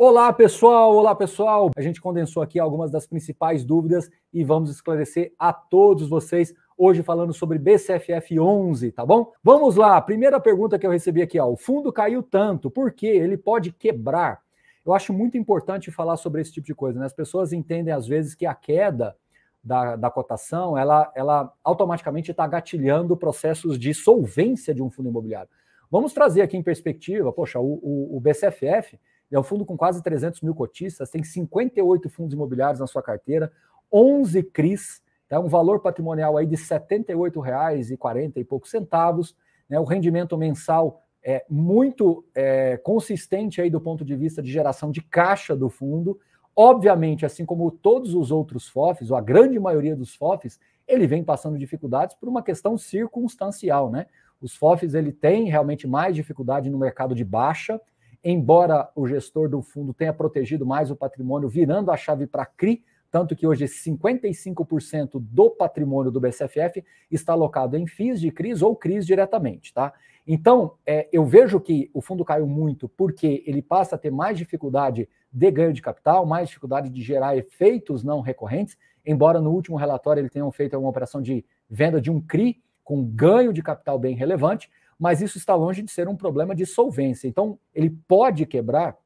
Olá, pessoal! Olá, pessoal! A gente condensou aqui algumas das principais dúvidas e vamos esclarecer a todos vocês hoje falando sobre BCFF 11, tá bom? Vamos lá, primeira pergunta que eu recebi aqui, ó, o fundo caiu tanto, por quê? Ele pode quebrar. Eu acho muito importante falar sobre esse tipo de coisa, né? As pessoas entendem às vezes que a queda da, da cotação, ela, ela automaticamente está gatilhando processos de solvência de um fundo imobiliário. Vamos trazer aqui em perspectiva, poxa, o, o, o BCFF, é um fundo com quase 300 mil cotistas, tem 58 fundos imobiliários na sua carteira, 11 CRIs, tá? um valor patrimonial aí de R$ 78,40 e poucos centavos. Né? O rendimento mensal é muito é, consistente aí do ponto de vista de geração de caixa do fundo. Obviamente, assim como todos os outros FOFs, ou a grande maioria dos FOFs, ele vem passando dificuldades por uma questão circunstancial, né? Os FOFs ele tem realmente mais dificuldade no mercado de baixa, embora o gestor do fundo tenha protegido mais o patrimônio, virando a chave para CRI, tanto que hoje 55% do patrimônio do BCFF está alocado em FIIs de CRIs ou CRIs diretamente, tá? Então, é, eu vejo que o fundo caiu muito porque ele passa a ter mais dificuldade de ganho de capital, mais dificuldade de gerar efeitos não recorrentes, embora no último relatório ele tenha feito uma operação de venda de um CRI com ganho de capital bem relevante, mas isso está longe de ser um problema de solvência. Então, ele pode quebrar,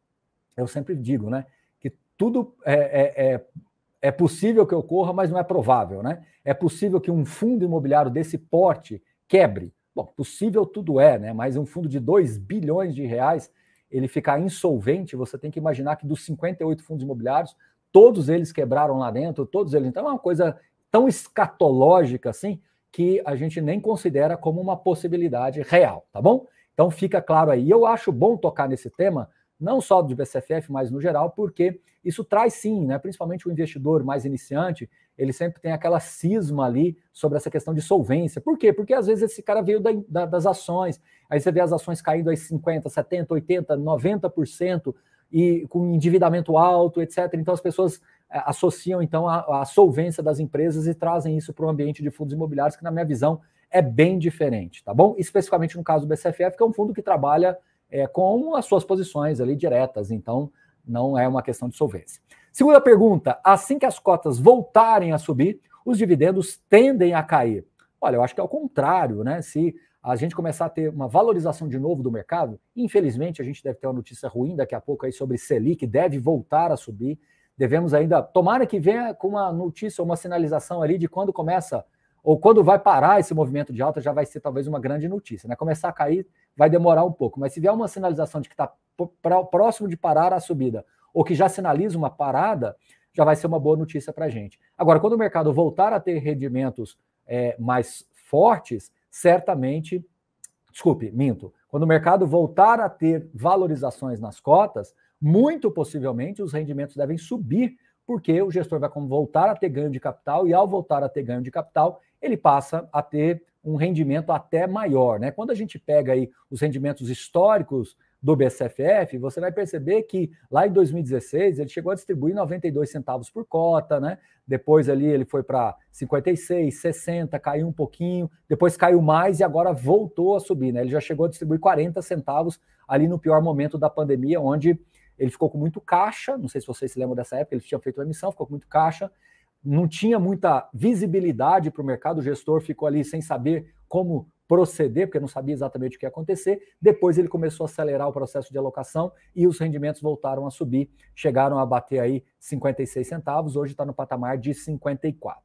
eu sempre digo, né? Que tudo é, é, é, é possível que ocorra, mas não é provável, né? É possível que um fundo imobiliário desse porte quebre. Bom, possível tudo é, né? Mas um fundo de 2 bilhões de reais, ele ficar insolvente, você tem que imaginar que dos 58 fundos imobiliários, todos eles quebraram lá dentro, todos eles. Então, é uma coisa tão escatológica assim, que a gente nem considera como uma possibilidade real, tá bom? Então fica claro aí. Eu acho bom tocar nesse tema, não só do BCFF, mas no geral, porque isso traz sim, né, principalmente o investidor mais iniciante, ele sempre tem aquela cisma ali sobre essa questão de solvência. Por quê? Porque às vezes esse cara veio da, da, das ações, aí você vê as ações caindo aí 50, 70, 80, 90% e com endividamento alto, etc. Então as pessoas é, associam então a, a solvência das empresas e trazem isso para o ambiente de fundos imobiliários, que na minha visão é bem diferente, tá bom? Especificamente no caso do BCFF, que é um fundo que trabalha é, com as suas posições ali diretas, então não é uma questão de solvência. Segunda pergunta: assim que as cotas voltarem a subir, os dividendos tendem a cair. Olha, eu acho que é o contrário, né? Se a gente começar a ter uma valorização de novo do mercado, infelizmente a gente deve ter uma notícia ruim daqui a pouco aí sobre Selic, deve voltar a subir devemos ainda. Tomara que venha com uma notícia, uma sinalização ali de quando começa ou quando vai parar esse movimento de alta, já vai ser talvez uma grande notícia. Né? Começar a cair vai demorar um pouco, mas se vier uma sinalização de que está próximo de parar a subida, ou que já sinaliza uma parada, já vai ser uma boa notícia para a gente. Agora, quando o mercado voltar a ter rendimentos é, mais fortes, certamente. Desculpe, minto. Quando o mercado voltar a ter valorizações nas cotas, muito possivelmente os rendimentos devem subir, porque o gestor vai voltar a ter ganho de capital e ao voltar a ter ganho de capital, ele passa a ter um rendimento até maior, né? Quando a gente pega aí os rendimentos históricos do BCFF, você vai perceber que lá em 2016 ele chegou a distribuir 92 centavos por cota, né? Depois ali ele foi para 56, 60, caiu um pouquinho, depois caiu mais e agora voltou a subir, né? Ele já chegou a distribuir 40 centavos ali no pior momento da pandemia, onde ele ficou com muito caixa, não sei se vocês se lembram dessa época, ele tinha feito uma emissão, ficou com muito caixa, não tinha muita visibilidade para o mercado, o gestor ficou ali sem saber como proceder, porque não sabia exatamente o que ia acontecer. Depois ele começou a acelerar o processo de alocação e os rendimentos voltaram a subir, chegaram a bater aí 56 centavos, hoje está no patamar de 54.